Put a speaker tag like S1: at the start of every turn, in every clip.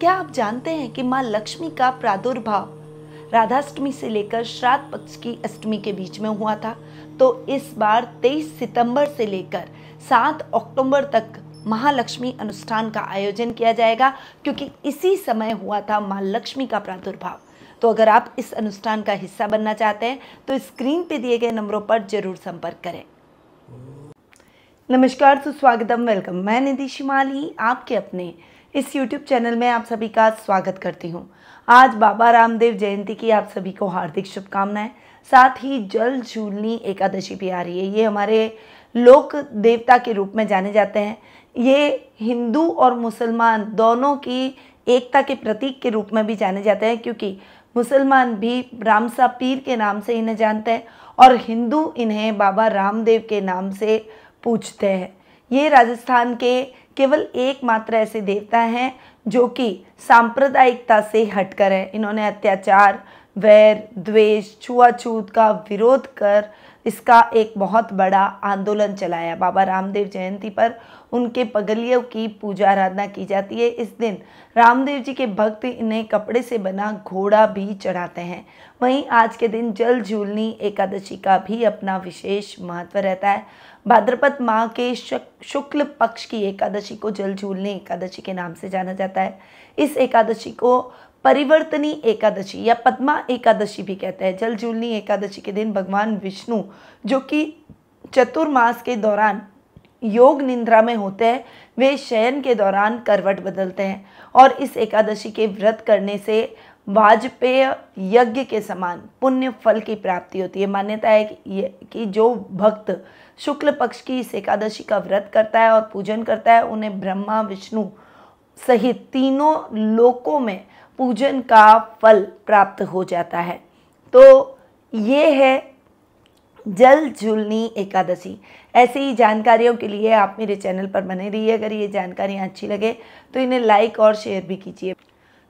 S1: क्या आप जानते हैं कि माँ लक्ष्मी का प्रादुर्भाव राधाष्टमी से लेकर श्राद्ध पक्ष की अष्टमी के बीच में हुआ था तो इस बार 23 सितंबर से लेकर 7 अक्टूबर तक महालक्ष्मी अनुष्ठान का आयोजन किया जाएगा क्योंकि इसी समय हुआ था माँ लक्ष्मी का प्रादुर्भाव तो अगर आप इस अनुष्ठान का हिस्सा बनना चाहते हैं तो स्क्रीन पे दिए गए नंबरों पर जरूर संपर्क करें नमस्कार सुस्वागतम वेलकम मैं निधि शिमाली आपके अपने इस YouTube चैनल में आप सभी का स्वागत करती हूँ आज बाबा रामदेव जयंती की आप सभी को हार्दिक शुभकामनाएं साथ ही जल झूलनी एकादशी भी आ रही है ये हमारे लोक देवता के रूप में जाने जाते हैं ये हिंदू और मुसलमान दोनों की एकता के प्रतीक के रूप में भी जाने जाते हैं क्योंकि मुसलमान भी रामसा पीर के नाम से इन्हें जानते हैं और हिंदू इन्हें बाबा रामदेव के नाम से पूछते हैं ये राजस्थान के केवल एकमात्र ऐसे देवता हैं जो कि सांप्रदायिकता से हटकर है इन्होंने अत्याचार वैर द्वेष छुआछूत का विरोध कर इसका एक बहुत बड़ा आंदोलन चलाया बाबा रामदेव जयंती पर उनके पगलियों की पूजा आराधना की जाती है इस दिन रामदेव जी के भक्त इन्हें कपड़े से बना घोड़ा भी चढ़ाते हैं वहीं आज के दिन जल झूलनी एकादशी का भी अपना विशेष महत्व रहता है भाद्रपद माह के शुक्ल पक्ष की एकादशी को जल झूलनी एकादशी के नाम से जाना जाता है इस एकादशी को परिवर्तनी एकादशी या पद्मा एकादशी भी कहते हैं जल जूलनी एकादशी के दिन भगवान विष्णु जो कि चतुर्मास के दौरान योग निंद्रा में होते हैं वे शयन के दौरान करवट बदलते हैं और इस एकादशी के व्रत करने से वाजपेय यज्ञ के समान पुण्य फल की प्राप्ति होती है मान्यता है कि ये कि जो भक्त शुक्ल पक्ष की इस एकादशी का व्रत करता है और पूजन करता है उन्हें ब्रह्मा विष्णु सहित तीनों लोकों में पूजन का फल प्राप्त हो जाता है तो ये है जल झुलनी एकादशी ऐसी ही जानकारियों के लिए आप मेरे चैनल पर बने रहिए अगर ये जानकारियाँ अच्छी लगे तो इन्हें लाइक और शेयर भी कीजिए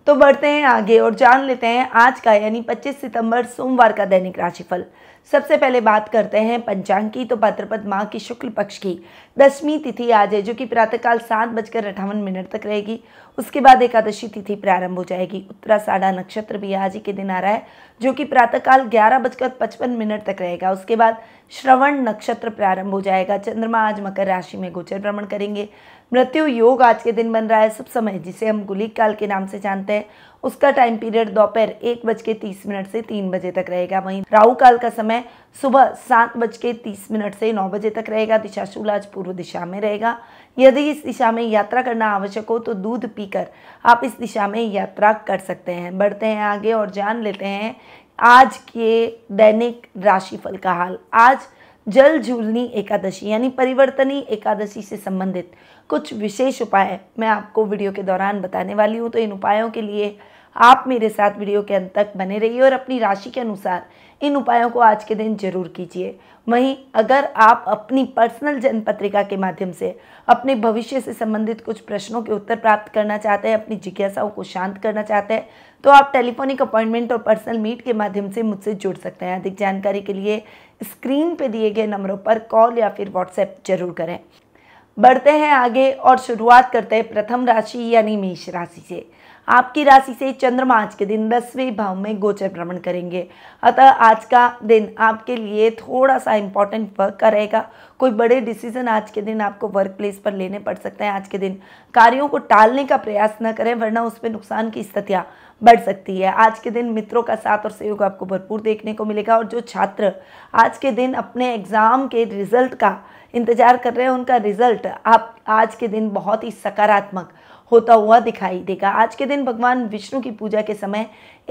S1: तो बढ़ते हैं आगे और जान लेते हैं आज का यानी 25 सितंबर सोमवार का दैनिक राशिफल सबसे पहले बात करते हैं पंचांग की तो भाद्रपद माह की शुक्ल पक्ष की दसवीं तिथि आज है जो कि प्रातःकाल सात बजकर अठावन मिनट तक रहेगी उसके बाद एकादशी तिथि प्रारंभ हो जाएगी उत्तराषाढ़ा नक्षत्र भी आज ही के दिन आ रहा है जो कि प्रातःकाल ग्यारह बजकर पचपन मिनट तक रहेगा उसके बाद श्रवण नक्षत्र प्रारंभ हो जाएगा चंद्रमा आज मकर राशि में गोचर भ्रमण करेंगे मृत्यु योग आज के दिन बन रहा है सब समय जिसे हम गुलिक काल के नाम से जानते हैं उसका टाइम पीरियड दोपहर एक बज के तीस मिनट से तीन बजे तक रहेगा वहीं राहु काल का समय सुबह सात बज के तीस मिनट से नौ बजे तक रहेगा दिशा शूल आज पूर्व दिशा में रहेगा यदि इस दिशा में यात्रा करना आवश्यक हो तो दूध पीकर आप इस दिशा में यात्रा कर सकते हैं बढ़ते हैं आगे और जान लेते हैं आज के दैनिक राशिफल का हाल आज जल झूलनी एकादशी यानी परिवर्तनी एकादशी से संबंधित कुछ विशेष उपाय मैं आपको वीडियो के दौरान बताने वाली हूँ तो इन उपायों के लिए आप मेरे साथ वीडियो के अंत तक बने रहिए और अपनी राशि के अनुसार इन उपायों को आज के दिन जरूर कीजिए वहीं अगर आप अपनी पर्सनल जन्म पत्रिका के माध्यम से अपने भविष्य से संबंधित कुछ प्रश्नों के उत्तर प्राप्त करना चाहते हैं अपनी जिज्ञासाओं को शांत करना चाहते हैं तो आप टेलीफोनिक अपॉइंटमेंट और पर्सनल मीट के माध्यम से मुझसे जुड़ सकते हैं अधिक जानकारी के लिए स्क्रीन पर दिए गए नंबरों पर कॉल या फिर व्हाट्सएप जरूर करें बढ़ते हैं आगे और शुरुआत करते हैं प्रथम राशि यानी मेष राशि से आपकी राशि से चंद्रमा आज के दिन दसवें भाव में गोचर भ्रमण करेंगे अतः आज का दिन आपके लिए थोड़ा सा इम्पोर्टेंट वर्क का रहेगा कोई बड़े डिसीजन आज के दिन आपको वर्क प्लेस पर लेने पड़ सकते हैं आज के दिन कार्यों को टालने का प्रयास न करें वरना उसमें नुकसान की स्थितियाँ बढ़ सकती है आज के दिन मित्रों का साथ और सहयोग आपको भरपूर देखने को मिलेगा और जो छात्र आज के दिन अपने एग्ज़ाम के रिजल्ट का इंतजार कर रहे हैं उनका रिजल्ट आप आज के दिन बहुत ही सकारात्मक होता हुआ दिखाई देगा आज के दिन भगवान विष्णु की पूजा के समय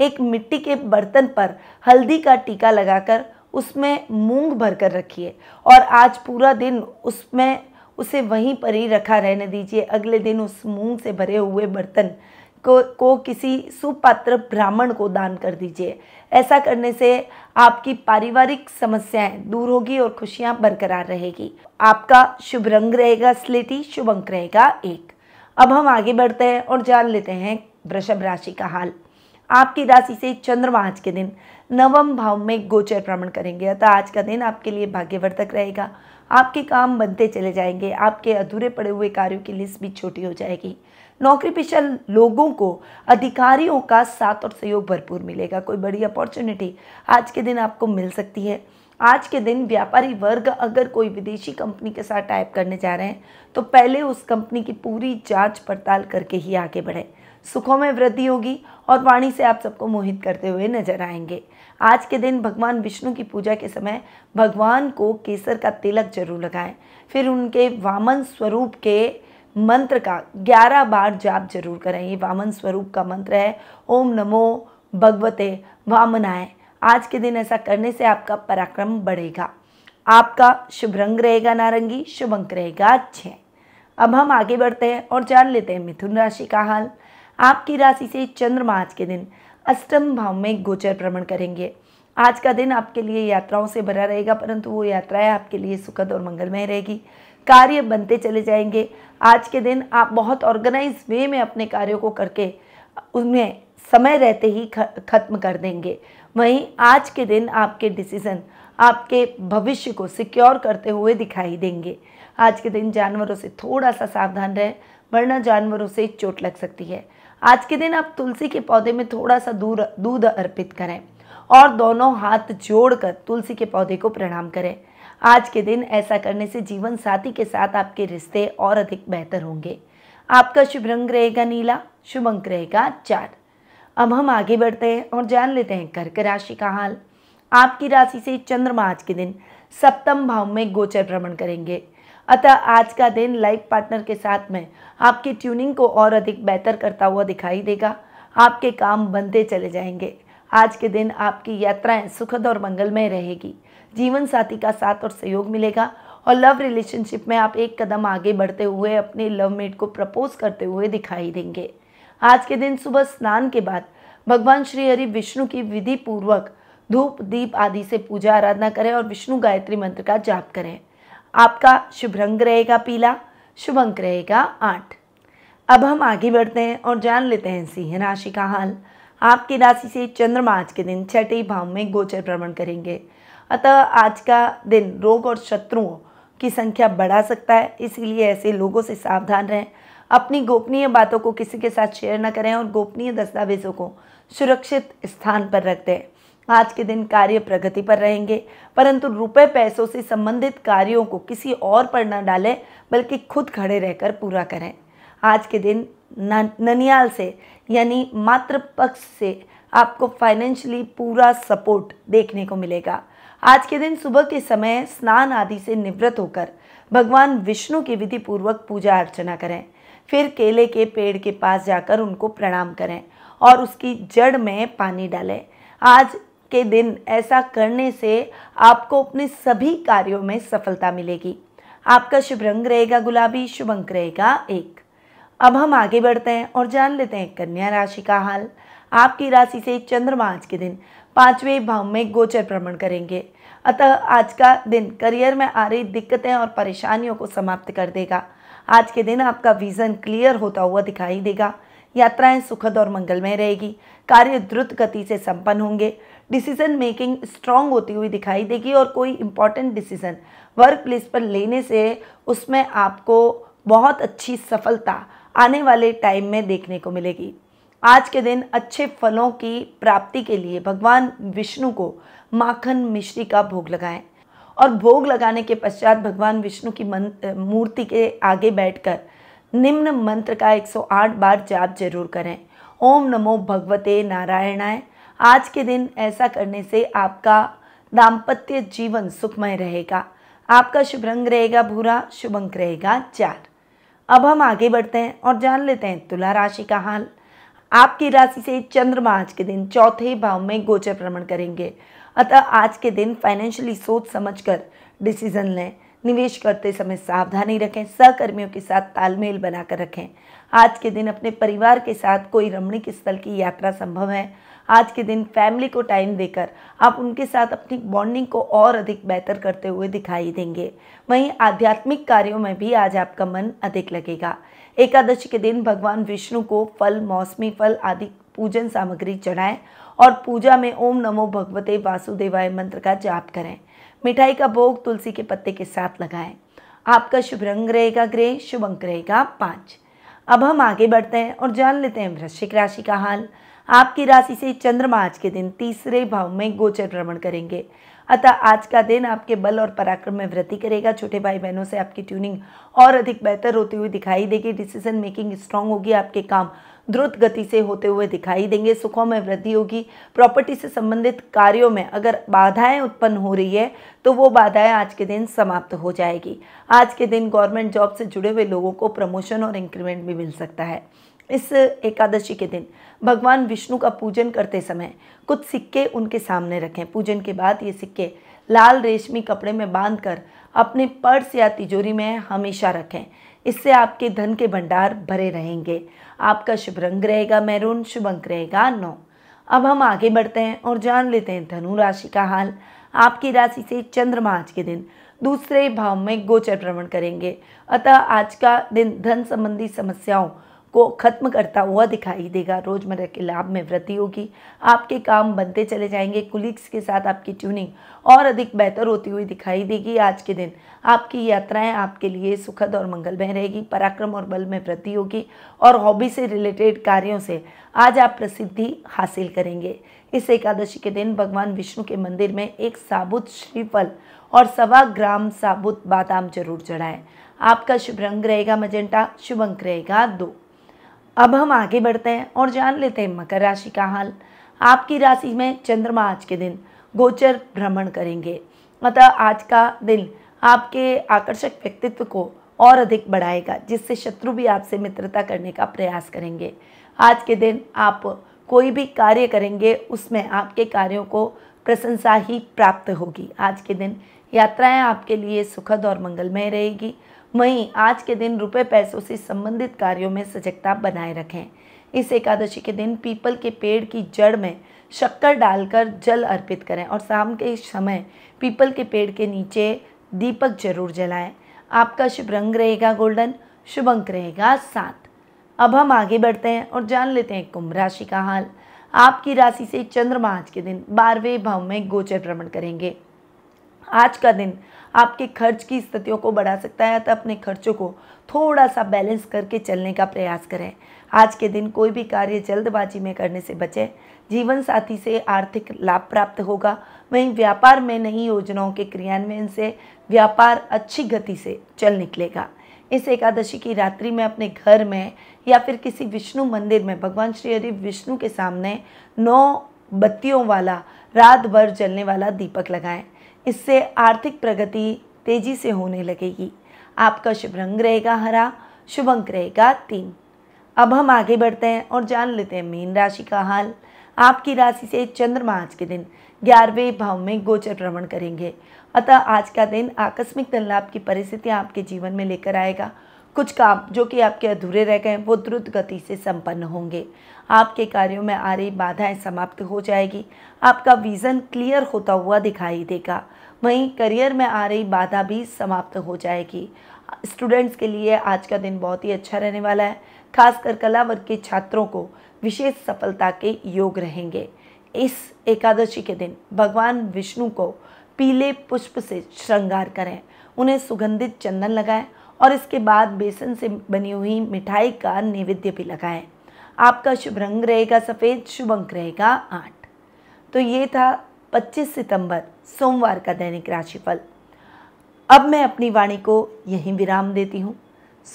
S1: एक मिट्टी के बर्तन पर हल्दी का टीका लगाकर उसमें मूंग भरकर रखिए और आज पूरा दिन उसमें उसे वहीं पर ही रखा रहने दीजिए अगले दिन उस मूंग से भरे हुए बर्तन को को किसी सुपात्र ब्राह्मण को दान कर दीजिए ऐसा करने से आपकी पारिवारिक समस्याएं दूर होगी और खुशियां बरकरार रहेगी आपका शुभ रंग रहेगा स्लेटी शुभ अंक रहेगा एक अब हम आगे बढ़ते हैं और जान लेते हैं वृषभ राशि का हाल आपकी राशि से चंद्रमा आज के दिन नवम भाव में गोचर भ्रमण करेंगे अतः आज का दिन आपके लिए भाग्यवर्धक रहेगा आपके काम बनते चले जाएंगे आपके अधूरे पड़े हुए कार्यों की लिस्ट भी छोटी हो जाएगी नौकरी पेशा लोगों को अधिकारियों का साथ और सहयोग भरपूर मिलेगा कोई बड़ी अपॉर्चुनिटी आज के दिन आपको मिल सकती है आज के दिन व्यापारी वर्ग अगर कोई विदेशी कंपनी के साथ टाइप करने जा रहे हैं तो पहले उस कंपनी की पूरी जांच पड़ताल करके ही आगे बढ़े सुखों में वृद्धि होगी और वाणी से आप सबको मोहित करते हुए नजर आएंगे आज के दिन भगवान विष्णु की पूजा के समय भगवान को केसर का तिलक जरूर लगाएं फिर उनके वामन स्वरूप के मंत्र का ग्यारह बार जाप जरूर करें ये वामन स्वरूप का मंत्र है ओम नमो भगवते वामनाय आज के दिन ऐसा करने से आपका पराक्रम बढ़ेगा आपका शुभ रंग रहेगा नारंगी शुभ अंक रहेगा अच्छे अब हम आगे बढ़ते हैं और जान लेते हैं मिथुन राशि का हाल आपकी राशि से चंद्रमा आज के दिन अष्टम भाव में गोचर भ्रमण करेंगे आज का दिन आपके लिए यात्राओं से भरा रहेगा परंतु वो यात्राएं आपके लिए सुखद और मंगलमय रहेगी कार्य बनते चले जाएंगे आज के दिन आप बहुत ऑर्गेनाइज वे में अपने कार्यों को करके उन्हें समय रहते ही खत्म कर देंगे वहीं आज के दिन आपके डिसीज़न आपके भविष्य को सिक्योर करते हुए दिखाई देंगे आज के दिन जानवरों से थोड़ा सा सावधान रहें वरना जानवरों से चोट लग सकती है आज के दिन आप तुलसी के पौधे में थोड़ा सा दूर दूध अर्पित करें और दोनों हाथ जोड़कर तुलसी के पौधे को प्रणाम करें आज के दिन ऐसा करने से जीवन साथी के साथ आपके रिश्ते और अधिक बेहतर होंगे आपका शुभ रंग रहेगा नीला शुभ अंक रहेगा चार अब हम आगे बढ़ते हैं और जान लेते हैं कर्क राशि का हाल आपकी राशि से चंद्रमा आज के दिन सप्तम भाव में गोचर भ्रमण करेंगे अतः आज का दिन लाइफ पार्टनर के साथ में आपकी ट्यूनिंग को और अधिक बेहतर करता हुआ दिखाई देगा आपके काम बनते चले जाएंगे आज के दिन आपकी यात्राएं सुखद और मंगलमय रहेगी जीवन साथी का साथ और सहयोग मिलेगा और लव रिलेशनशिप में आप एक कदम आगे बढ़ते हुए अपने लव मेट को प्रपोज करते हुए दिखाई देंगे आज के दिन सुबह स्नान के बाद भगवान श्री हरि विष्णु की विधि पूर्वक धूप दीप आदि से पूजा आराधना करें और विष्णु गायत्री मंत्र का जाप करें आपका शुभ रंग रहेगा पीला शुभ अंक रहेगा आठ अब हम आगे बढ़ते हैं और जान लेते हैं सिंह राशि का हाल आपकी राशि से चंद्रमा आज के दिन छठे भाव में गोचर भ्रमण करेंगे अतः आज का दिन रोग और शत्रुओं की संख्या बढ़ा सकता है इसलिए ऐसे लोगों से सावधान रहें अपनी गोपनीय बातों को किसी के साथ शेयर न करें और गोपनीय दस्तावेजों को सुरक्षित स्थान पर रख दें आज के दिन कार्य प्रगति पर रहेंगे परंतु रुपए पैसों से संबंधित कार्यों को किसी और पर न डालें बल्कि खुद खड़े रहकर पूरा करें आज के दिन ननियाल से यानी मात्र पक्ष से आपको फाइनेंशियली पूरा सपोर्ट देखने को मिलेगा आज के दिन सुबह के समय स्नान आदि से निवृत्त होकर भगवान विष्णु की विधि पूर्वक पूजा अर्चना करें फिर केले के पेड़ के पास जाकर उनको प्रणाम करें और उसकी जड़ में पानी डालें आज के दिन ऐसा करने से आपको अपने सभी कार्यों में सफलता मिलेगी आपका शुभ रंग रहेगा गुलाबी शुभ अंक रहेगा एक अब हम आगे बढ़ते हैं और जान लेते हैं कन्या राशि का हाल आपकी राशि से चंद्रमा आज के दिन पांचवें भाव में गोचर भ्रमण करेंगे अतः आज का दिन करियर में आ रही दिक्कतें और परेशानियों को समाप्त कर देगा आज के दिन आपका विज़न क्लियर होता हुआ दिखाई देगा यात्राएं सुखद और मंगलमय रहेगी कार्य द्रुत गति से संपन्न होंगे डिसीजन मेकिंग स्ट्रांग होती हुई दिखाई देगी और कोई इंपॉर्टेंट डिसीजन वर्क प्लेस पर लेने से उसमें आपको बहुत अच्छी सफलता आने वाले टाइम में देखने को मिलेगी आज के दिन अच्छे फलों की प्राप्ति के लिए भगवान विष्णु को माखन मिश्री का भोग लगाएं और भोग लगाने के पश्चात भगवान विष्णु की मूर्ति के आगे बैठकर निम्न मंत्र का 108 बार जाप जरूर करें ओम नमो भगवते नारायणाय आज के दिन ऐसा करने से आपका दाम्पत्य जीवन सुखमय रहेगा आपका शुभ रंग रहेगा भूरा शुभ अंक रहेगा चार अब हम आगे बढ़ते हैं और जान लेते हैं तुला राशि का हाल आपकी राशि से चंद्रमा आज के दिन चौथे भाव में गोचर भ्रमण करेंगे अतः आज के दिन फाइनेंशियली सोच समझकर डिसीजन लें निवेश करते समय सावधानी रखें सहकर्मियों के साथ तालमेल बनाकर रखें आज के दिन अपने परिवार के साथ कोई रमणीक स्थल की यात्रा संभव है आज के दिन फैमिली को टाइम देकर आप उनके साथ अपनी बॉन्डिंग को और अधिक बेहतर करते हुए दिखाई देंगे वहीं आध्यात्मिक कार्यों में भी आज आपका मन अधिक लगेगा एकादशी के दिन भगवान विष्णु को फल मौसमी फल आदि पूजन सामग्री चढ़ाएं और पूजा में ओम नमो भगवते वासुदेवाय मंत्र का जाप करें मिठाई का भोग तुलसी के पत्ते के साथ लगाएं आपका शुभ रंग रहेगा ग्रह शुभ अंक रहेगा पाँच अब हम आगे बढ़ते हैं और जान लेते हैं वृश्चिक राशि का हाल आपकी राशि से चंद्रमा आज के दिन तीसरे भाव में गोचर भ्रमण करेंगे अतः आज का दिन आपके बल और पराक्रम में वृद्धि करेगा छोटे भाई बहनों से आपकी ट्यूनिंग और अधिक बेहतर होती हुई दिखाई देगी डिसीजन मेकिंग स्ट्रांग होगी आपके काम द्रुत गति से होते हुए दिखाई देंगे सुखों में वृद्धि होगी प्रॉपर्टी से संबंधित कार्यों में अगर बाधाएं उत्पन्न हो रही है तो वो बाधाएं आज के दिन समाप्त हो जाएगी आज के दिन गवर्नमेंट जॉब से जुड़े हुए लोगों को प्रमोशन और इंक्रीमेंट भी मिल सकता है इस एकादशी के दिन भगवान विष्णु का पूजन करते समय कुछ सिक्के उनके सामने रखें पूजन के बाद ये सिक्के लाल रेशमी कपड़े में बांधकर अपने पर्स या तिजोरी में हमेशा रखें इससे आपके धन के भंडार भरे रहेंगे आपका शुभ रंग रहेगा मैरून शुभ अंक रहेगा नौ अब हम आगे बढ़ते हैं और जान लेते हैं धनु राशि का हाल आपकी राशि से चंद्रमा आज के दिन दूसरे भाव में गोचर भ्रमण करेंगे अतः आज का दिन धन संबंधी समस्याओं को खत्म करता हुआ दिखाई देगा रोजमर्रा के लाभ में वृद्धि होगी आपके काम बनते चले जाएंगे कुलिक्स के साथ आपकी ट्यूनिंग और अधिक बेहतर होती हुई दिखाई देगी आज के दिन आपकी यात्राएं आपके लिए सुखद और मंगलमय रहेगी पराक्रम और बल में वृद्धि होगी और हॉबी से रिलेटेड कार्यों से आज आप प्रसिद्धि हासिल करेंगे इस एकादशी के दिन भगवान विष्णु के मंदिर में एक साबुत श्रीफल और सवा ग्राम साबुत बादाम जरूर चढ़ाएं आपका शुभ रंग रहेगा मजेंटा शुभ अंक रहेगा दो अब हम आगे बढ़ते हैं और जान लेते हैं मकर राशि का हाल आपकी राशि में चंद्रमा आज के दिन गोचर भ्रमण करेंगे अतः आज का दिन आपके आकर्षक व्यक्तित्व को और अधिक बढ़ाएगा जिससे शत्रु भी आपसे मित्रता करने का प्रयास करेंगे आज के दिन आप कोई भी कार्य करेंगे उसमें आपके कार्यों को प्रशंसा ही प्राप्त होगी आज के दिन यात्राएं आपके लिए सुखद और मंगलमय रहेगी वहीं आज के दिन रुपए पैसों से संबंधित कार्यों में सजगता बनाए रखें इस एकादशी के दिन पीपल के पेड़ की जड़ में शक्कर डालकर जल अर्पित करें और शाम के समय पीपल के पेड़ के नीचे दीपक जरूर जलाएं आपका शुभ रंग रहेगा गोल्डन शुभ अंक रहेगा सात अब हम आगे बढ़ते हैं और जान लेते हैं कुंभ राशि का हाल आपकी राशि से चंद्रमा आज के दिन बारहवें भाव में गोचर भ्रमण करेंगे आज का दिन आपके खर्च की स्थितियों को बढ़ा सकता है तो अपने खर्चों को थोड़ा सा बैलेंस करके चलने का प्रयास करें आज के दिन कोई भी कार्य जल्दबाजी में करने से बचें जीवन साथी से आर्थिक लाभ प्राप्त होगा वहीं व्यापार में नई योजनाओं के क्रियान्वयन से व्यापार अच्छी गति से चल निकलेगा इस एकादशी की रात्रि में अपने घर में या फिर किसी विष्णु मंदिर में भगवान श्री हरि विष्णु के सामने नौ बत्तियों वाला रात भर जलने वाला दीपक लगाएं इससे आर्थिक प्रगति तेजी से होने लगेगी आपका शुभ रंग रहेगा हरा शुभ अंक रहेगा तीन अब हम आगे बढ़ते हैं और जान लेते हैं मीन राशि का हाल आपकी राशि से चंद्रमा आज के दिन ग्यारहवें भाव में गोचर भ्रमण करेंगे अतः आज का दिन आकस्मिक धन लाभ की परिस्थितियाँ आपके जीवन में लेकर आएगा कुछ काम जो कि आपके अधूरे रह गए वो द्रुत गति से संपन्न होंगे आपके कार्यों में आ रही बाधाएं समाप्त हो जाएगी आपका विज़न क्लियर होता हुआ दिखाई देगा वहीं करियर में आ रही बाधा भी समाप्त हो जाएगी स्टूडेंट्स के लिए आज का दिन बहुत ही अच्छा रहने वाला है खासकर कला वर्ग के छात्रों को विशेष सफलता के योग रहेंगे इस एकादशी के दिन भगवान विष्णु को पीले पुष्प से श्रृंगार करें उन्हें सुगंधित चंदन लगाएं और इसके बाद बेसन से बनी हुई मिठाई का नैवेद्य भी लगाएं आपका शुभ रंग रहेगा सफ़ेद शुभ अंक रहेगा आठ तो ये था 25 सितंबर सोमवार का दैनिक राशिफल अब मैं अपनी वाणी को यहीं विराम देती हूँ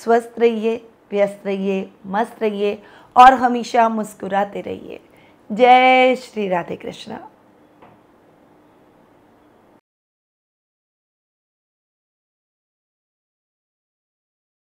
S1: स्वस्थ रहिए व्यस्त रहिए मस्त रहिए और हमेशा मुस्कुराते रहिए जय श्री राधे कृष्णा